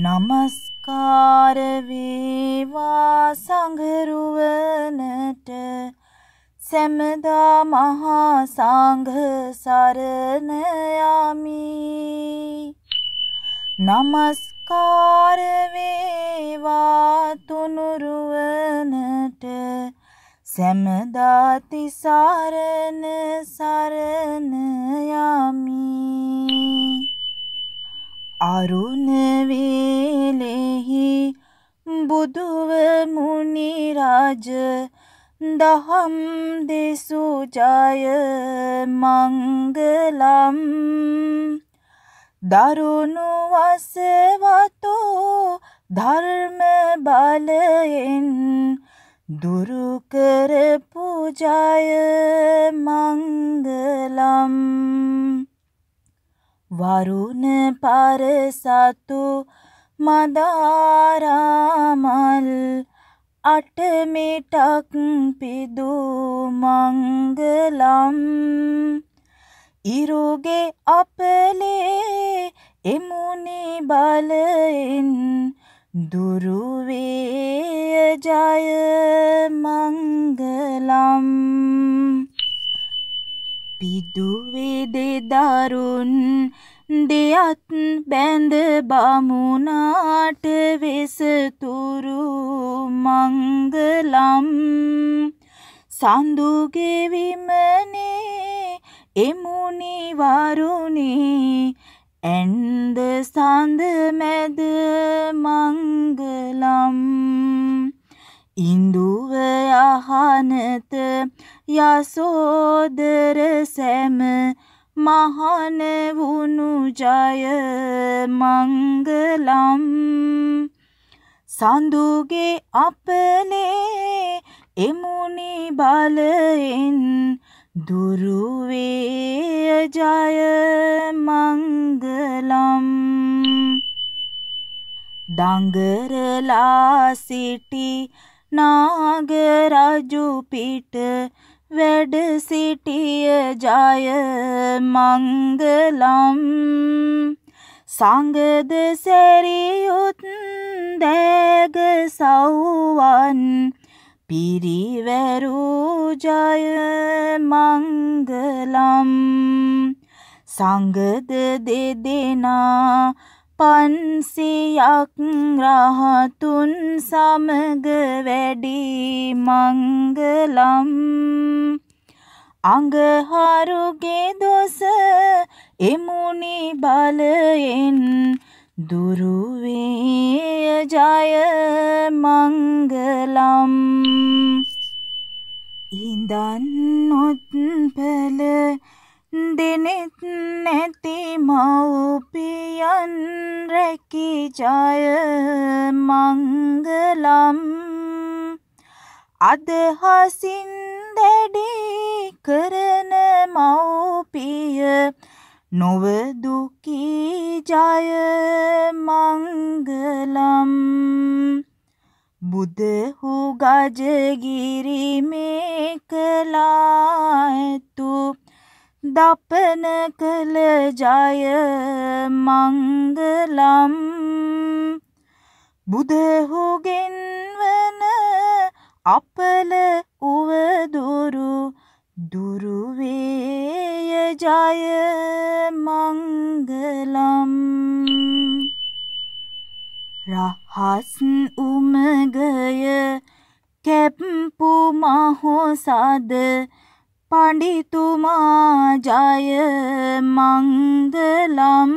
නමස්කාර වේවා සංඝරුවනට සැමදා මහා සංඝ සරණ යමි නමස්කාර වේවා තුනුරුවනට සැමදා තිසරණ සරණ යමි අරුණ වේලෙහි බුදුව මුනි රාජ දහම් දෙසු ජය මංගලම් දරුණු වසවතෝ ධර්ම බලයෙන් දුරු කරපු ජය මංගලම් වරුණ පරසතු මදාරාමල් අටමිටක් පිදු මංගලම් ඉරුගේ අපලේ එමුණි බලෙන් දුරුවේ ජය මංගලම් පිදුවේ දෙදරුන් දෙයත් බැඳ බමුණාට වෙසතුරු මංගලම් සඳුගේ විමනේ එමුනි වරුණේ ඇන්ද සඳ මැද මංගලම් ඉන්දුව අහනත යසෝදර සැම මහන වුණු ජය මංගලම් සඳුගේ අපනේ එමුනි බලෙන් දුරුවේ ජය මංගලම් දඟරලා සිටි නාග රජු පිට වැඩ සිටිය ජය මංගලම් සංගද සැරියුත් දැග සව්වන් පිරිවැරු ජය මංගලම් සංගද දෙදෙනා පන්සියක් රහතුන් සමග වැඩි මංගලම් අඟහරුගේ දොස එමුනි බලයෙන් දුරුවේ ජය මංගලම් ඉඳන් නොත්පල දෙනෙත් නැති මව්පියන් කි ජය මංගලම් අදහසින් දැඩි කරන මව්පිය නොව දුකි ජය මංගලම් බුදහු ගජගිරි මේ කළා ඇතු දපන කළ ජය මංගලම් බුදහුගෙන් වන අපල උවදුරු දුරුවේය ජය මංගලම් රහස් උමගය කැප්පු මහෝසාද පඬිතුමා ජය මංගලම්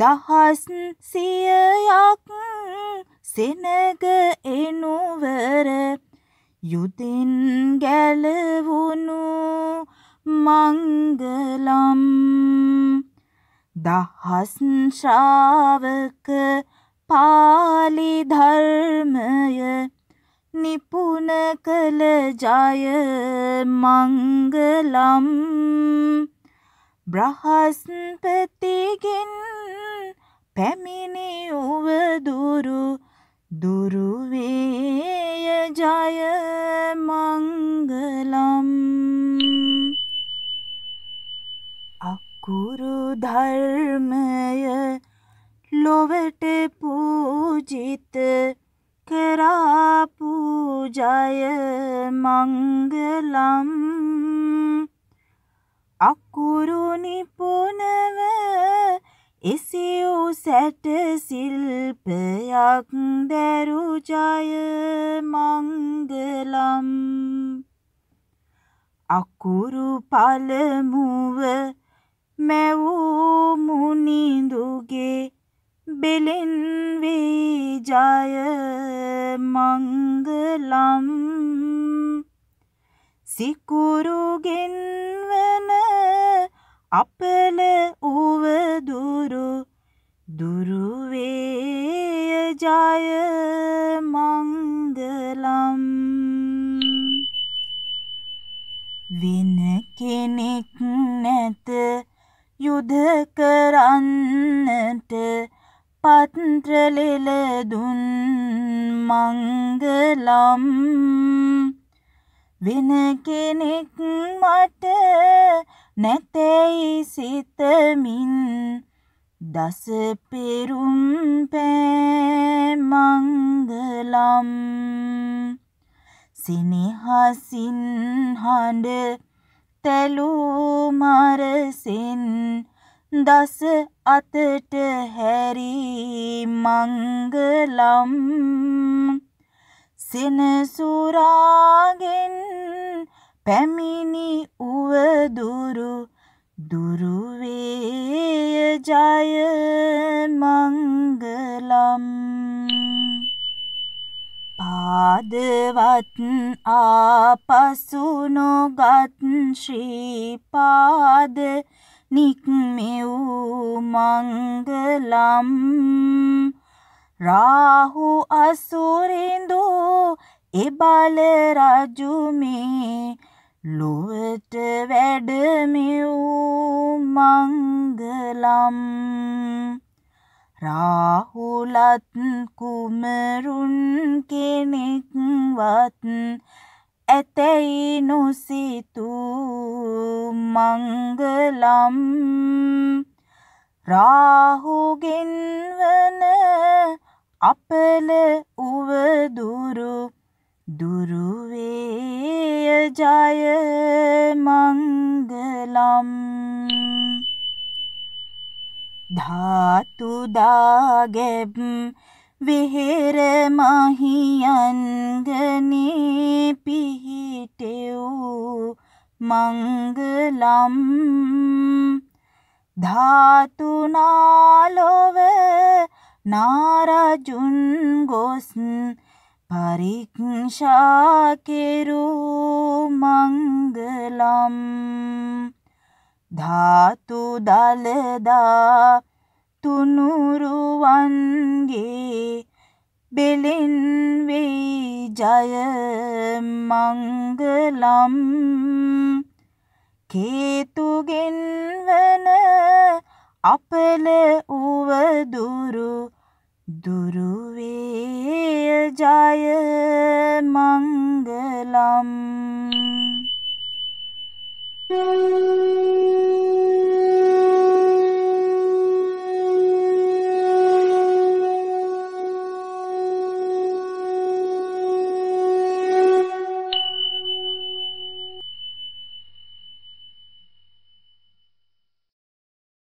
දහස් සියයක් සෙනග එනුවර යුතින් ගැලවුණු මංගලම් දහස් ශ්‍රාවක පාලි ධර්මය නිපුන කළ ජය මංගලම් බ්‍රහස්පතිගෙන් පැමිණි උවදුරු දුරුවේය ජය මංගලම් අකුරු ධර්මය ලොවට පූජිත කරාපූජය මංගලම් අකුරු නිපුනව එසියු සැට සිල්පයක් දැරු ජය මංගලම් අකුරු පළමුුව මැවූ මුනිදුගේ බෙලෙන් වේ ජය මංගලම් සිකුරුගෙන් වන අපල උවදුරු දුරුවේය ජය මංගලම් වෙන කෙනෙක් නැත යුද කරන්නට පත්‍රලෙලදුන් මංගලම් වෙන කෙනෙක් මට නැතැයි සිතමින් දස පෙරුම් පෑමංගලම් සිනිහසින් හඬ තැලූ මරසින් දස අතට හැරි මංගලම් සෙනසුරාගෙන් පැමිණි උවදුරු දුරුවේය ජය මංගලම් පාදවත් ආපසු නොගත් ශ්‍රී පාද නික්මෙව් මංගලම් රාහු අසුරින්දු එබල රජුමේ ලොවට වැඩමිව් මංගලම් රාහුලත් කුමරුන් කෙනෙක්වත් ඇතැයි නොසිතු මංගලම් රාහුගෙන් වන අපල උවදුරු දුරුවේය ජය මංගලම් ධාතුදාගෙබ් වෙහෙර මහියන්ගනේ පිහිටෙව් මංගලම් ධාතුනාලොව නාරජුන් ගොස් පරික්ෂාකෙරු මංගලම් ධාතු දලදා තුනුරුවන්ගේ බෙලෙන් වෙයි ජය මංගලම් කේතුගෙන් වන අපල උවදුරු දුරුවේ ජය මංගලම් Thank you.